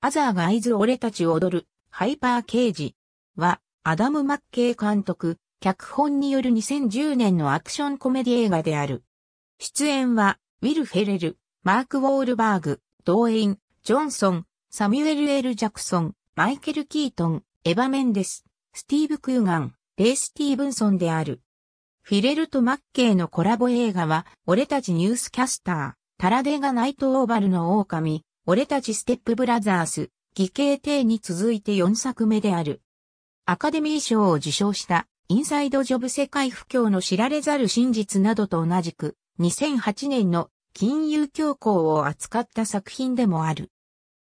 アザーが合図俺たちを踊る、ハイパー刑事は、アダム・マッケイ監督、脚本による2010年のアクションコメディ映画である。出演は、ウィル・フェレル、マーク・ウォールバーグ、ドーイン、ジョンソン、サミュエル・エル・ジャクソン、マイケル・キートン、エヴァ・メンデス、スティーブ・クーガン、レイ・スティーブンソンである。フィレルとマッケイのコラボ映画は、俺たちニュースキャスター、タラデガナイト・オーバルの狼、俺たちステップブラザース、義兄弟に続いて4作目である。アカデミー賞を受賞した、インサイドジョブ世界不況の知られざる真実などと同じく、2008年の金融恐慌を扱った作品でもある。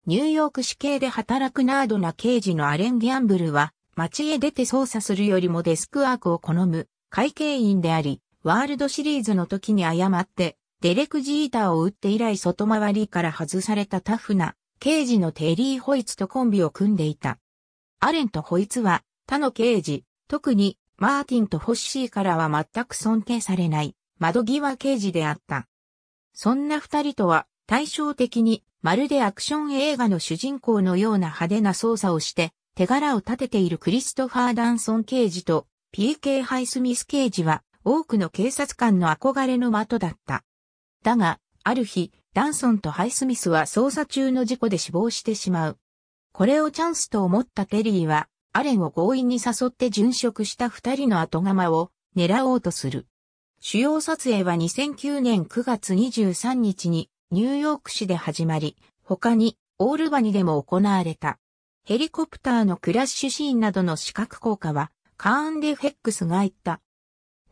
ニューヨーク市警で働くナードな刑事のアレン・ギャンブルは、街へ出て捜査するよりもデスクワークを好む会計員であり、ワールドシリーズの時に誤ってデレク・ジーターを打って以来外回りから外されたタフな、刑事のテリー・ホイツとコンビを組んでいた。アレンとホイツは、他の刑事、特に、マーティンとホッシーからは全く尊敬されない、窓際刑事であった。そんな二人とは、対照的に、まるでアクション映画の主人公のような派手な操作をして、手柄を立てているクリストファー・ダンソン刑事と PK ハイスミス刑事は多くの警察官の憧れの的だった。だが、ある日、ダンソンとハイスミスは捜査中の事故で死亡してしまう。これをチャンスと思ったテリーは、アレンを強引に誘って殉職した二人の後釜を狙おうとする。主要撮影は2009年9月23日にニューヨーク市で始まり、他にオールバニでも行われた。ヘリコプターのクラッシュシーンなどの視覚効果はカーン・デ・フェックスが言った。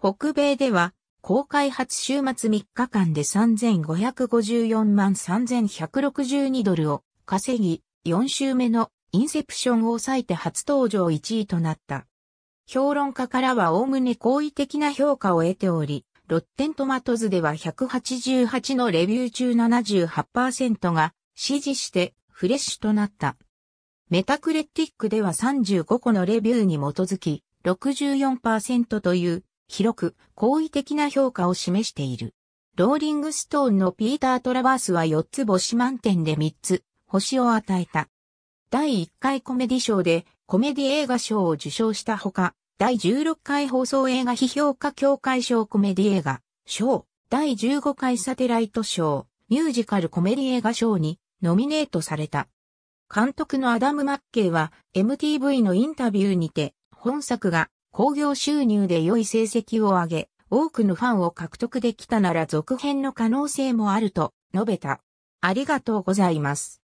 北米では公開初週末3日間で3554万3162ドルを稼ぎ、4週目のインセプションを抑えて初登場1位となった。評論家からは概ね好意的な評価を得ており、ロッテントマトズでは188のレビュー中78%が支持してフレッシュとなった。メタクレティックでは35個のレビューに基づき64%という広く好意的な評価を示している。ローリングストーンのピーター・トラバースは4つ星満点で3つ星を与えた。第1回コメディ賞でコメディ映画賞を受賞したほか、第16回放送映画批評家協会賞コメディ映画賞、第15回サテライト賞、ミュージカルコメディ映画賞にノミネートされた。監督のアダム・マッケイは MTV のインタビューにて本作が興行収入で良い成績を上げ、多くのファンを獲得できたなら続編の可能性もあると述べた。ありがとうございます。